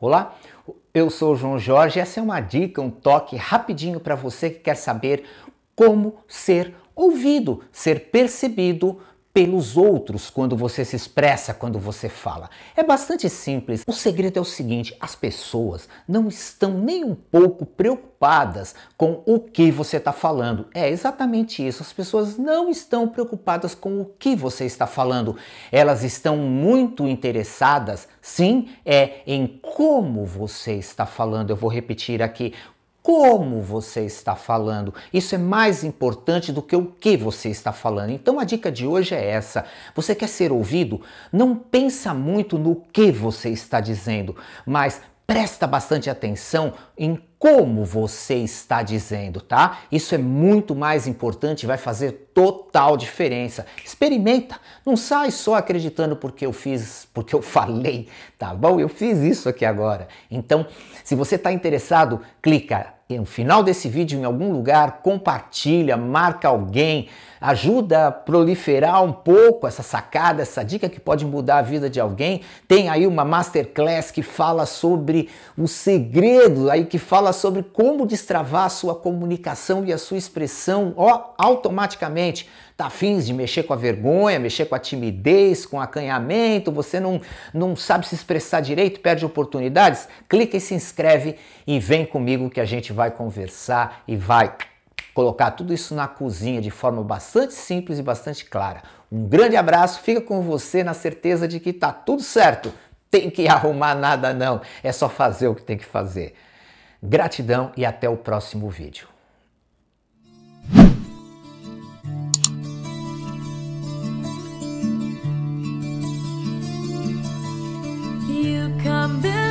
Olá, eu sou o João Jorge. Essa é uma dica, um toque rapidinho para você que quer saber como ser ouvido, ser percebido pelos outros quando você se expressa, quando você fala. É bastante simples. O segredo é o seguinte: as pessoas não estão nem um pouco preocupadas com o que você está falando. É exatamente isso. As pessoas não estão preocupadas com o que você está falando. Elas estão muito interessadas, sim, é em como você está falando. Eu vou repetir aqui: como você está falando. Isso é mais importante do que o que você está falando. Então a dica de hoje é essa. Você quer ser ouvido? Não pensa muito no que você está dizendo, mas presta bastante atenção em como você está dizendo, tá? Isso é muito mais importante, vai fazer total diferença. Experimenta, não sai só acreditando porque eu fiz, porque eu falei, tá bom? Eu fiz isso aqui agora. Então, se você está interessado, clica no final desse vídeo em algum lugar, compartilha, marca alguém, ajuda a proliferar um pouco essa sacada, essa dica que pode mudar a vida de alguém. Tem aí uma masterclass que fala sobre o segredo, aí que fala sobre como destravar a sua comunicação e a sua expressão, ó, automaticamente tá afins de mexer com a vergonha, mexer com a timidez, com acanhamento, você não, não sabe se expressar direito, perde oportunidades, clica e se inscreve e vem comigo que a gente vai vai conversar e vai colocar tudo isso na cozinha de forma bastante simples e bastante clara. Um grande abraço, fica com você na certeza de que tá tudo certo. Tem que arrumar nada não, é só fazer o que tem que fazer. Gratidão e até o próximo vídeo. You come